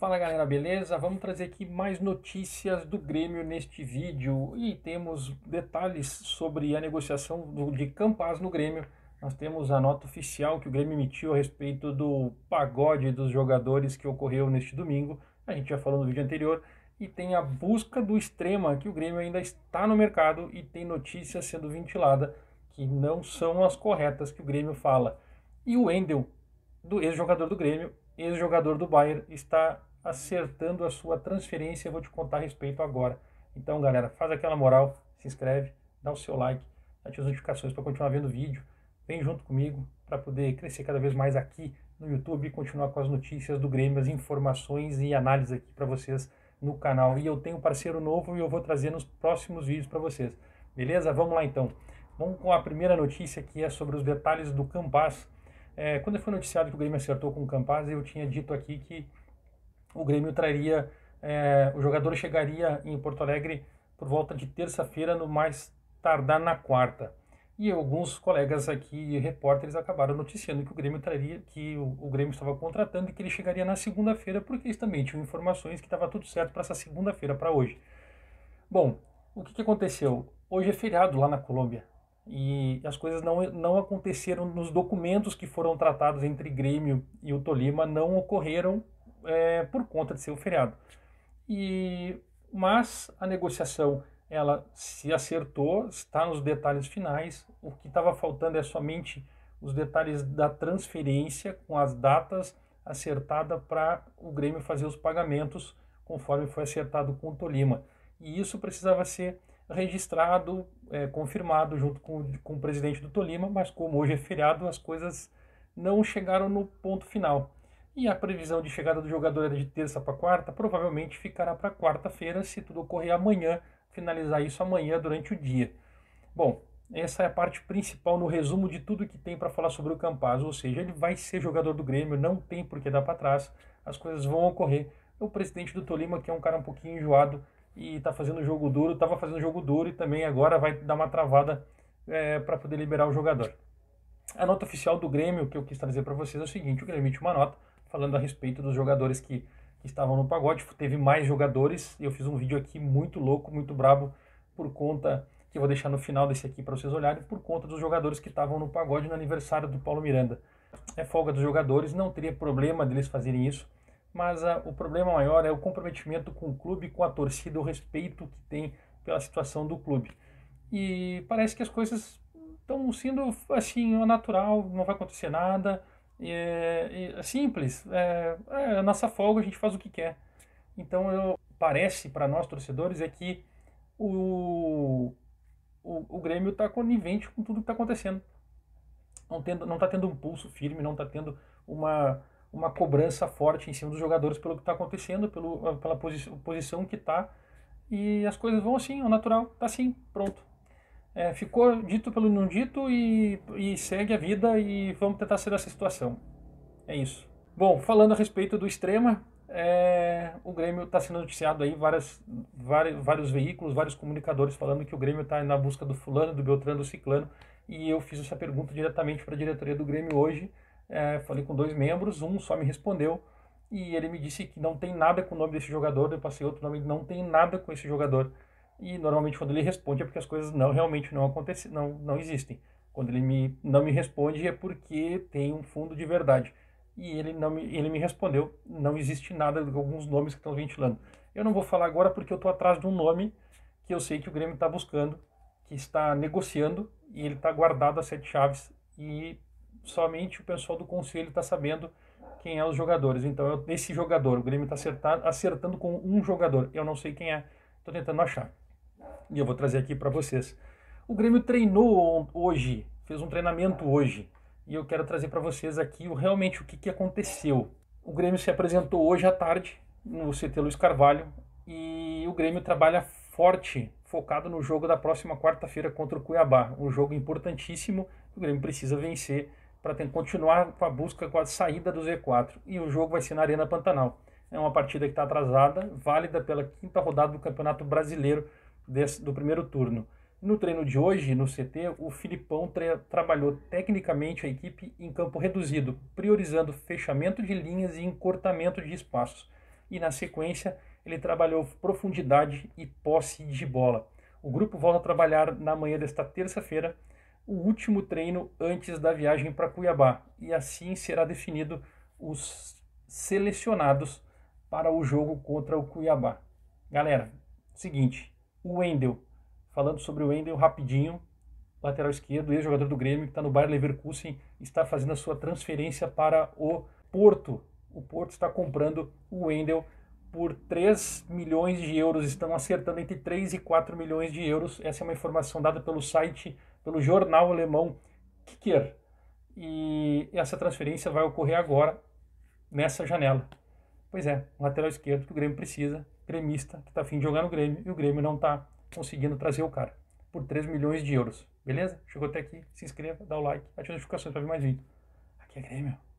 Fala galera, beleza? Vamos trazer aqui mais notícias do Grêmio neste vídeo e temos detalhes sobre a negociação do, de Campaz no Grêmio. Nós temos a nota oficial que o Grêmio emitiu a respeito do pagode dos jogadores que ocorreu neste domingo. A gente já falou no vídeo anterior. E tem a busca do extrema, que o Grêmio ainda está no mercado e tem notícias sendo ventilada que não são as corretas que o Grêmio fala. E o Endel, do ex-jogador do Grêmio, ex-jogador do Bayern, está acertando a sua transferência. Eu vou te contar a respeito agora. Então, galera, faz aquela moral, se inscreve, dá o seu like, ativa as notificações para continuar vendo o vídeo. Vem junto comigo para poder crescer cada vez mais aqui no YouTube e continuar com as notícias do Grêmio, as informações e análises aqui para vocês no canal. E eu tenho um parceiro novo e eu vou trazer nos próximos vídeos para vocês. Beleza? Vamos lá então. Vamos com a primeira notícia que é sobre os detalhes do Campas. É, quando foi noticiado que o Grêmio acertou com o Campas, eu tinha dito aqui que o Grêmio traria, é, o jogador chegaria em Porto Alegre por volta de terça-feira, no mais tardar na quarta. E alguns colegas aqui, repórteres, acabaram noticiando que o Grêmio traria, que o, o Grêmio estava contratando e que ele chegaria na segunda-feira, porque eles também tinham informações que estava tudo certo para essa segunda-feira, para hoje. Bom, o que, que aconteceu? Hoje é feriado lá na Colômbia e as coisas não, não aconteceram nos documentos que foram tratados entre Grêmio e o Tolima, não ocorreram é, por conta de ser um feriado. E, mas a negociação ela se acertou, está nos detalhes finais. O que estava faltando é somente os detalhes da transferência com as datas acertada para o Grêmio fazer os pagamentos conforme foi acertado com o Tolima. E isso precisava ser registrado, é, confirmado junto com, com o presidente do Tolima, mas como hoje é feriado, as coisas não chegaram no ponto final e a previsão de chegada do jogador era é de terça para quarta, provavelmente ficará para quarta-feira, se tudo ocorrer amanhã, finalizar isso amanhã durante o dia. Bom, essa é a parte principal no resumo de tudo que tem para falar sobre o Campaz, ou seja, ele vai ser jogador do Grêmio, não tem por que dar para trás, as coisas vão ocorrer. O presidente do Tolima, que é um cara um pouquinho enjoado e está fazendo jogo duro, estava fazendo jogo duro e também agora vai dar uma travada é, para poder liberar o jogador. A nota oficial do Grêmio que eu quis trazer para vocês é o seguinte: o Grêmio emite uma nota falando a respeito dos jogadores que, que estavam no pagode. Teve mais jogadores e eu fiz um vídeo aqui muito louco, muito brabo, por conta que eu vou deixar no final desse aqui para vocês olharem, por conta dos jogadores que estavam no pagode no aniversário do Paulo Miranda. É folga dos jogadores, não teria problema deles fazerem isso, mas a, ah, o problema maior é o comprometimento com o clube, com a torcida, o respeito que tem pela situação do clube. E parece que as coisas estão sendo assim, natural, não vai acontecer nada, é, é simples, é, é, a nossa folga a gente faz o que quer. Então eu, parece para nós torcedores é que o, o, o Grêmio está conivente com tudo que está acontecendo. Não está não tá tendo um pulso firme, não está tendo uma, uma cobrança forte em cima dos jogadores pelo que está acontecendo, pelo, pela posi posição que está. E as coisas vão assim, o natural, está assim, pronto é, ficou dito pelo não dito e, e segue a vida e vamos tentar ser essa situação. É isso. Bom, falando a respeito do extrema, é, o Grêmio está sendo noticiado aí, várias, vários, vários veículos, vários comunicadores falando que o Grêmio está na busca do fulano, do Beltrano, do Ciclano. E eu fiz essa pergunta diretamente para a diretoria do Grêmio hoje. É, falei com dois membros, um só me respondeu e ele me disse que não tem nada com o nome desse jogador. Eu passei outro nome, não tem nada com esse jogador. E normalmente quando ele responde é porque as coisas não realmente não acontecem, não, não existem. Quando ele me, não me responde é porque tem um fundo de verdade. E ele não me, ele me respondeu, não existe nada, alguns nomes que estão ventilando. Eu não vou falar agora porque eu estou atrás de um nome que eu sei que o Grêmio está buscando, que está negociando e ele está guardado a sete chaves e somente o pessoal do conselho está sabendo quem é os jogadores. Então, é esse jogador, o Grêmio está acertando com um jogador. Eu não sei quem é, estou tentando achar e eu vou trazer aqui para vocês. O Grêmio treinou hoje, fez um treinamento hoje, e eu quero trazer para vocês aqui o, realmente o que, que aconteceu. O Grêmio se apresentou hoje à tarde no CT Luiz Carvalho e o Grêmio trabalha forte, focado no jogo da próxima quarta-feira contra o Cuiabá. Um jogo importantíssimo, o Grêmio precisa vencer para continuar com a busca com a saída do Z4. E o jogo vai ser na Arena Pantanal. É uma partida que está atrasada, válida pela quinta rodada do Campeonato Brasileiro desse, do primeiro turno. No treino de hoje, no CT, o Filipão trabalhou tecnicamente a equipe em campo reduzido, priorizando fechamento de linhas e encurtamento de espaços. E na sequência, ele trabalhou profundidade e posse de bola. O grupo volta a trabalhar na manhã desta terça-feira, o último treino antes da viagem para Cuiabá, e assim será definido os selecionados para o jogo contra o Cuiabá. Galera, seguinte, o Wendel. Falando sobre o Wendel rapidinho, lateral esquerdo, ex-jogador do Grêmio, que está no Bayer Leverkusen, está fazendo a sua transferência para o Porto. O Porto está comprando o Wendel por 3 milhões de euros, estão acertando entre 3 e 4 milhões de euros. Essa é uma informação dada pelo site, pelo jornal alemão Kicker. E essa transferência vai ocorrer agora, nessa janela. Pois é, lateral esquerdo que o Grêmio precisa gremista que tá afim de jogar no Grêmio e o Grêmio não tá conseguindo trazer o cara por 3 milhões de euros. Beleza? Chegou até aqui, se inscreva, dá o like, ativa as notificações para ver mais vídeo. Aqui é Grêmio.